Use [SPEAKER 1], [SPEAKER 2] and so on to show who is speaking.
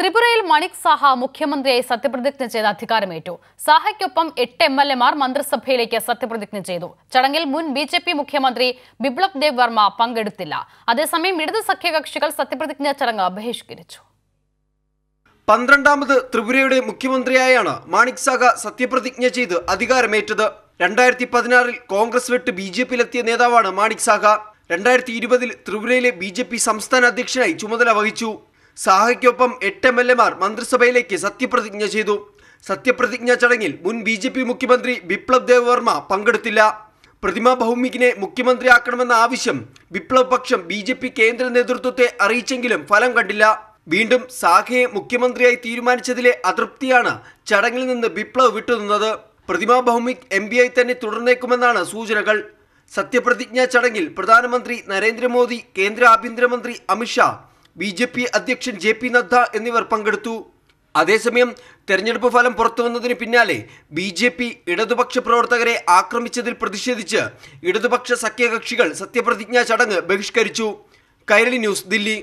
[SPEAKER 1] ത്രിപുരയിൽ മണിക് സാഹ മുഖ്യമന്ത്രിയായി സത്യപ്രതിജ്ഞ ചെയ്ത് അധികാരമേറ്റു സാഹയ്ക്കൊപ്പം എട്ട് എം എൽ എമാർ മന്ത്രിസഭയിലേക്ക് സത്യപ്രതിജ്ഞ ചെയ്തു ചടങ്ങിൽ മുൻ ബി ജെ പി മുഖ്യമന്ത്രി ബിപ്ലബ് ദേവ് വർമ്മ പങ്കെടുത്തില്ല അതേസമയം ഇടത് സഖ്യകക്ഷികൾ സത്യപ്രതിജ്ഞ ചടങ്ങ് ബഹിഷ്കരിച്ചു
[SPEAKER 2] പന്ത്രണ്ടാമത് ത്രിപുരയുടെ മുഖ്യമന്ത്രിയായാണ് മാണിക് സാഹ സത്യപ്രതിജ്ഞ ചെയ്ത് അധികാരമേറ്റത് രണ്ടായിരത്തി പതിനാറിൽ കോൺഗ്രസ് വിട്ട് ബി ജെ പിയിലെത്തിയ നേതാവാണ് മാണിക് സാഹ രണ്ടായിരത്തി ഇരുപതിൽ ത്രിപുരയിലെ ബി ജെ പി സംസ്ഥാന അധ്യക്ഷനായി ചുമതല വഹിച്ചു സാഹയ്ക്കൊപ്പം എട്ട് എം എൽ എമാർ മന്ത്രിസഭയിലേക്ക് സത്യപ്രതിജ്ഞ ചെയ്തു സത്യപ്രതിജ്ഞാ ചടങ്ങിൽ മുൻ ബി ജെ പി മുഖ്യമന്ത്രി ബിപ്ലബ് ദേവ് വർമ്മ പങ്കെടുത്തില്ല പ്രതിമ ഭൗമികിനെ മുഖ്യമന്ത്രിയാക്കണമെന്ന ആവശ്യം ബിപ്ലബ് പക്ഷം ബി ജെ പി കേന്ദ്ര നേതൃത്വത്തെ അറിയിച്ചെങ്കിലും ഫലം കണ്ടില്ല വീണ്ടും സാഖയെ മുഖ്യമന്ത്രിയായി തീരുമാനിച്ചതിലെ അതൃപ്തിയാണ് ചടങ്ങിൽ നിന്ന് ബിപ്ലവ് വിട്ടുനിന്നത് പ്രതിമ ഭൗമിക് എം ബി ആയി തന്നെ തുടർന്നേക്കുമെന്നാണ് സൂചനകൾ സത്യപ്രതിജ്ഞാ ചടങ്ങിൽ പ്രധാനമന്ത്രി നരേന്ദ്രമോദി കേന്ദ്ര ആഭ്യന്തരമന്ത്രി അമിത്ഷാ ബി ജെ പി അധ്യക്ഷൻ ജെ പി നദ്ദ എന്നിവർ പങ്കെടുത്തു അതേസമയം തെരഞ്ഞെടുപ്പ് ഫലം പുറത്തുവന്നതിന് പിന്നാലെ ബി ജെ പി ഇടതുപക്ഷ പ്രവർത്തകരെ ആക്രമിച്ചതിൽ പ്രതിഷേധിച്ച് ഇടതുപക്ഷ സഖ്യകക്ഷികൾ സത്യപ്രതിജ്ഞാ ചടങ്ങ് ബഹിഷ്കരിച്ചു കൈരളി ന്യൂസ് ദില്ലി